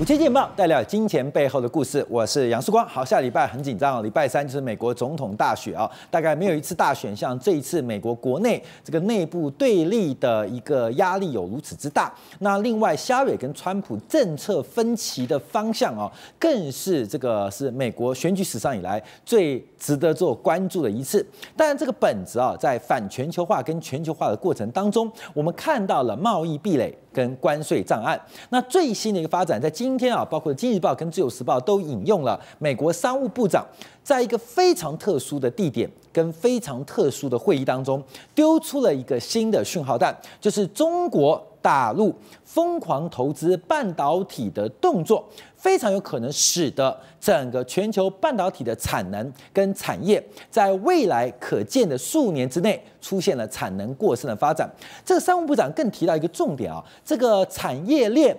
五七剑报带聊金钱背后的故事，我是杨树光。好，下礼拜很紧张，礼拜三就是美国总统大选啊，大概没有一次大选像这一次美国国内这个内部对立的一个压力有如此之大。那另外，虾拉跟川普政策分歧的方向啊，更是这个是美国选举史上以来最值得做关注的一次。当然，这个本质啊，在反全球化跟全球化的过程当中，我们看到了贸易壁垒跟关税障碍。那最新的一个发展，在今今天啊，包括《经济日报》跟《自由时报》都引用了美国商务部长在一个非常特殊的地点跟非常特殊的会议当中，丢出了一个新的讯号弹，就是中国大陆疯狂投资半导体的动作，非常有可能使得整个全球半导体的产能跟产业在未来可见的数年之内出现了产能过剩的发展。这个商务部长更提到一个重点啊，这个产业链。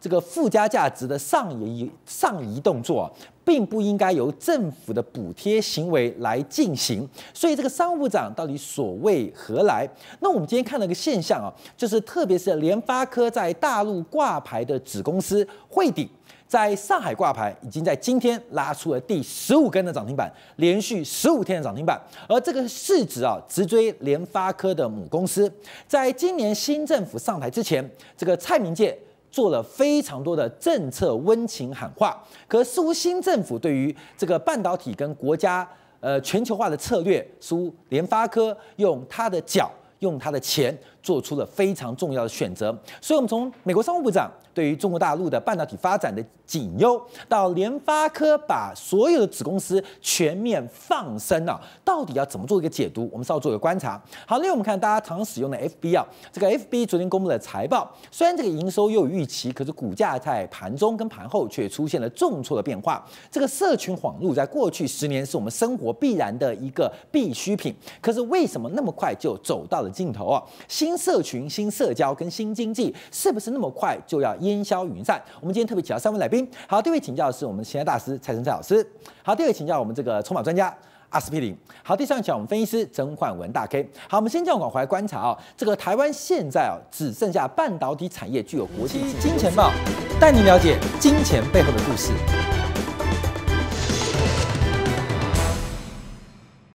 这个附加价值的上移上移动作，并不应该由政府的补贴行为来进行。所以，这个商务部长到底所谓何来？那我们今天看到一个现象啊，就是特别是联发科在大陆挂牌的子公司汇顶，在上海挂牌已经在今天拉出了第十五根的涨停板，连续十五天的涨停板。而这个市值啊，直追联发科的母公司。在今年新政府上台之前，这个蔡明介。做了非常多的政策温情喊话，可是新政府对于这个半导体跟国家呃全球化的策略，苏联发科用他的脚。用他的钱做出了非常重要的选择，所以，我们从美国商务部长对于中国大陆的半导体发展的紧忧，到联发科把所有的子公司全面放生啊，到底要怎么做一个解读？我们稍作做一个观察。好，另外我们看大家常使用的 F B，啊，这个 F B 昨天公布了财报，虽然这个营收又有预期，可是股价在盘中跟盘后却出现了重挫的变化。这个社群网络在过去十年是我们生活必然的一个必需品，可是为什么那么快就走到了？镜头啊！新社群、新社交跟新经济，是不是那么快就要烟消云散？我们今天特别请到三位来宾。好，第一位请教的是我们钱大师蔡成蔡老师。好，第二位请教我们这个筹码专家阿司匹林。好，第三位请我们分析师曾焕文大 K。好，我们先要往回观察哦，这个台湾现在哦，只剩下半导体产业具有国际。金钱报带您了解金钱背后的故事。